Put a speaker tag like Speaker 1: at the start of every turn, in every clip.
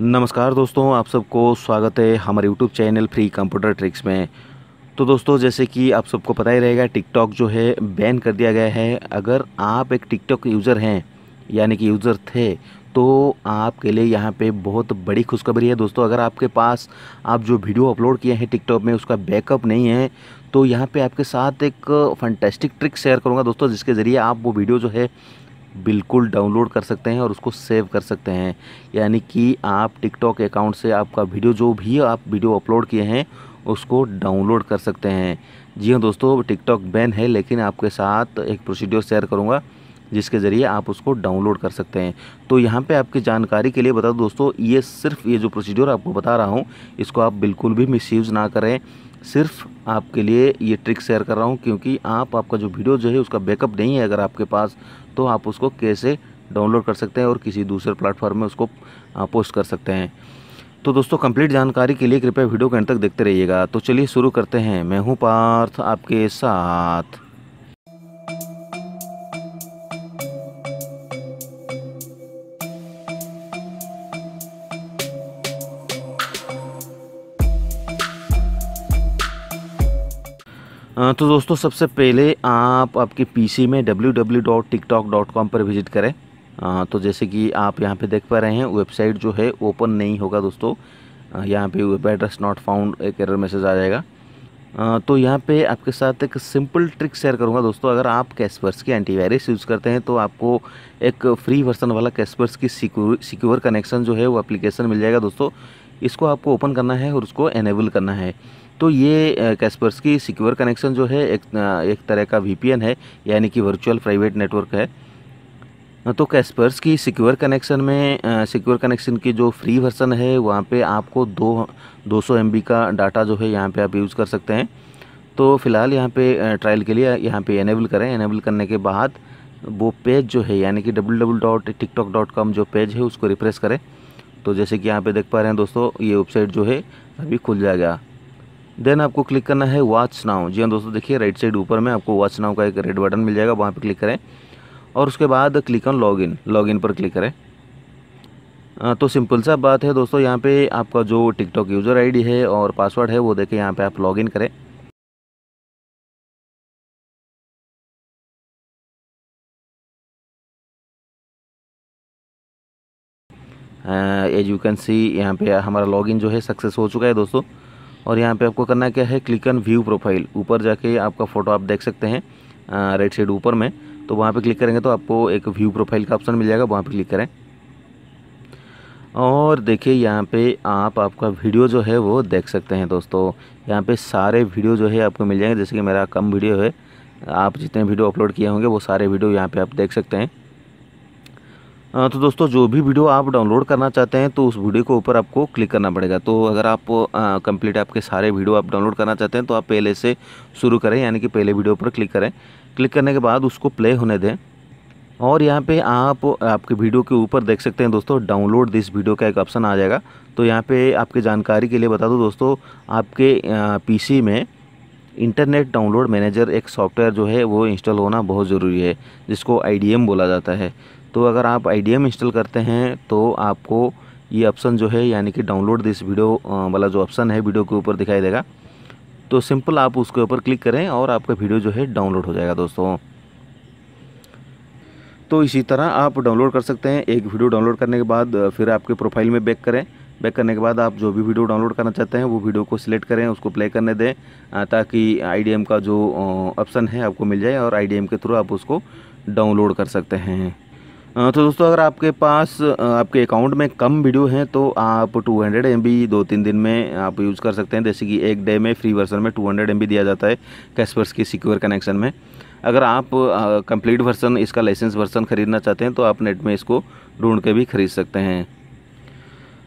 Speaker 1: नमस्कार दोस्तों आप सबको स्वागत है हमारे YouTube channel free computer tricks में तो दोस्तों जैसे कि आप सबको पता ही रहेगा टिकटॉक जो है बैन कर दिया गया है अगर आप एक टिकटॉक यूज़र हैं यानी कि यूज़र थे तो आपके लिए यहाँ पे बहुत बड़ी खुशखबरी है दोस्तों अगर आपके पास आप जो वीडियो अपलोड किए हैं टिकटॉक में उसका बैकअप नहीं है तो यहाँ पर आपके साथ एक फंटेस्टिक ट्रिक शेयर करूँगा दोस्तों जिसके ज़रिए आप वो वीडियो जो है बिल्कुल डाउनलोड कर सकते हैं और उसको सेव कर सकते हैं यानी कि आप टिकटॉक अकाउंट से आपका वीडियो जो भी आप वीडियो अपलोड किए हैं उसको डाउनलोड कर सकते हैं जी हाँ दोस्तों टिकटॉक बैन है लेकिन आपके साथ एक प्रोसीड्योर शेयर करूँगा जिसके ज़रिए आप उसको डाउनलोड कर सकते हैं तो यहाँ पे आपकी जानकारी के लिए बता दो दोस्तों ये सिर्फ ये जो प्रोसीड्योर आपको बता रहा हूँ इसको आप बिल्कुल भी मिसयूज़ ना करें सिर्फ आपके लिए ये ट्रिक शेयर कर रहा हूँ क्योंकि आप आपका जो वीडियो जो है उसका बैकअप नहीं है अगर आपके पास तो आप उसको कैसे डाउनलोड कर सकते हैं और किसी दूसरे प्लेटफॉर्म में उसको पोस्ट कर सकते हैं तो दोस्तों कंप्लीट जानकारी के लिए कृपया वीडियो के अंत तक देखते रहिएगा तो चलिए शुरू करते हैं मैं हूँ पार्थ आपके साथ तो दोस्तों सबसे पहले आप आपके पीसी में www.tiktok.com पर विज़िट करें तो जैसे कि आप यहाँ पे देख पा रहे हैं वेबसाइट जो है ओपन नहीं होगा दोस्तों यहाँ पे वेब एड्रेस नॉट फाउंड एक एरर मैसेज आ जाएगा तो यहाँ पे आपके साथ एक सिंपल ट्रिक शेयर करूँगा दोस्तों अगर आप कैसपर्स की एंटीवायरस यूज़ करते हैं तो आपको एक फ्री वर्सन वाला कैसपर्स की सिक्योर कनेक्शन जो है वो अप्लीकेशन मिल जाएगा दोस्तों इसको आपको ओपन करना है और उसको एनेबल करना है तो ये की सिक्योर कनेक्शन जो है एक एक तरह का वीपीएन है यानी कि वर्चुअल प्राइवेट नेटवर्क है तो कैस्पर्स की सिक्योर कनेक्शन में सिक्योर कनेक्शन की जो फ्री वर्सन है वहाँ पे आपको दो दो सौ एम का डाटा जो है यहाँ पे आप यूज़ कर सकते हैं तो फ़िलहाल यहाँ पे ट्रायल के लिए यहाँ पे इनेबल करें इनेबल करने के बाद वो पेज जो है यानी कि डब्ल्यू जो पेज है उसको रिफ्रेश करें तो जैसे कि यहाँ पर देख पा रहे हैं दोस्तों ये वेबसाइट जो है अभी खुल जाएगा देन आपको क्लिक करना है वॉच नाउ जी हाँ दोस्तों देखिए राइट साइड ऊपर में आपको वॉच नाउ का एक रेड बटन मिल जाएगा वहाँ पर क्लिक करें और उसके बाद क्लिक ऑन लॉगिन लॉगिन पर क्लिक करें तो सिंपल सा बात है दोस्तों यहाँ पे आपका जो टिकटॉक यूज़र आईडी है और पासवर्ड है वो देखें यहाँ पे आप लॉगिन करें एज यू कैन सी यहाँ पे हमारा लॉगिन जो है सक्सेस हो चुका है दोस्तों और यहाँ पे आपको करना क्या है क्लिक ऑन व्यू प्रोफाइल ऊपर जाके आपका फ़ोटो आप देख सकते हैं राइट साइड ऊपर में तो वहाँ पे क्लिक करेंगे तो आपको एक व्यू प्रोफाइल का ऑप्शन मिल जाएगा वहाँ पे क्लिक करें और देखिए यहाँ पे आप आपका वीडियो जो है वो देख सकते हैं दोस्तों यहाँ पे सारे वीडियो जो है आपको मिल जाएंगे जैसे कि मेरा कम वीडियो है आप जितने वीडियो अपलोड किए होंगे वो सारे वीडियो यहाँ पर आप देख सकते हैं तो दोस्तों जो भी वीडियो आप डाउनलोड करना चाहते हैं तो उस वीडियो के ऊपर आपको क्लिक करना पड़ेगा तो अगर आप कंप्लीट आपके सारे वीडियो आप डाउनलोड करना चाहते हैं तो आप पहले से शुरू करें यानी कि पहले वीडियो पर क्लिक करें क्लिक करने के बाद उसको प्ले होने दें और यहाँ पे आप आपके वीडियो के ऊपर देख सकते हैं दोस्तों डाउनलोड दिस वीडियो का एक ऑप्शन आ जाएगा तो यहाँ पे आपके जानकारी के लिए बता दूँ दोस्तों आपके पीसी में इंटरनेट डाउनलोड मैनेजर एक सॉफ्टवेयर जो है वो इंस्टॉल होना बहुत ज़रूरी है जिसको आई बोला जाता है तो अगर आप आई इंस्टॉल करते हैं तो आपको ये ऑप्शन जो है यानी कि डाउनलोड दिस वीडियो वाला जो ऑप्शन है वीडियो के ऊपर दिखाई देगा तो सिंपल आप उसके ऊपर क्लिक करें और आपका वीडियो जो है डाउनलोड हो जाएगा दोस्तों तो इसी तरह आप डाउनलोड कर सकते हैं एक वीडियो डाउनलोड करने के बाद फिर आपके प्रोफाइल में बैक करें बैक करने के बाद आप जो भी वीडियो डाउनलोड करना चाहते हैं वो वीडियो को सिलेक्ट करें उसको प्ले करने दें ताकि आई का जो ऑप्शन है आपको मिल जाए और आई के थ्रू आप उसको डाउनलोड कर सकते हैं तो दोस्तों अगर आपके पास आपके अकाउंट में कम वीडियो हैं तो आप 200 हंड्रेड दो तीन दिन में आप यूज़ कर सकते हैं जैसे कि एक डे में फ्री वर्सन में 200 हंड्रेड दिया जाता है कैसपर्स की सिक्योर कनेक्शन में अगर आप कंप्लीट वर्सन इसका लाइसेंस वर्सन ख़रीदना चाहते हैं तो आप नेट में इसको ढूंढ के भी ख़रीद सकते हैं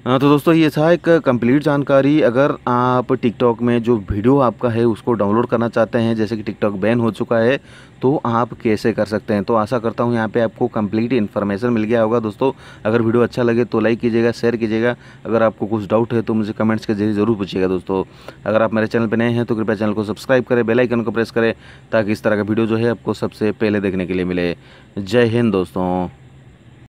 Speaker 1: हाँ, तो दोस्तों ये था एक कंप्लीट जानकारी अगर आप टिकटॉक में जो वीडियो आपका है उसको डाउनलोड करना चाहते हैं जैसे कि टिकटॉक बैन हो चुका है तो आप कैसे कर सकते हैं तो आशा करता हूँ यहाँ पे आपको कंप्लीट इन्फॉर्मेशन मिल गया होगा दोस्तों अगर वीडियो अच्छा लगे तो लाइक कीजिएगा शेयर कीजिएगा अगर आपको कुछ डाउट है तो मुझे कमेंट्स के जरिए ज़रूर पूछिएगा दोस्तों अगर आप मेरे चैनल पर नए हैं तो कृपया चैनल को सब्सक्राइब करें बेलाइकन को प्रेस करें ताकि इस तरह का वीडियो जो है आपको सबसे पहले देखने के लिए मिले जय हिंद दोस्तों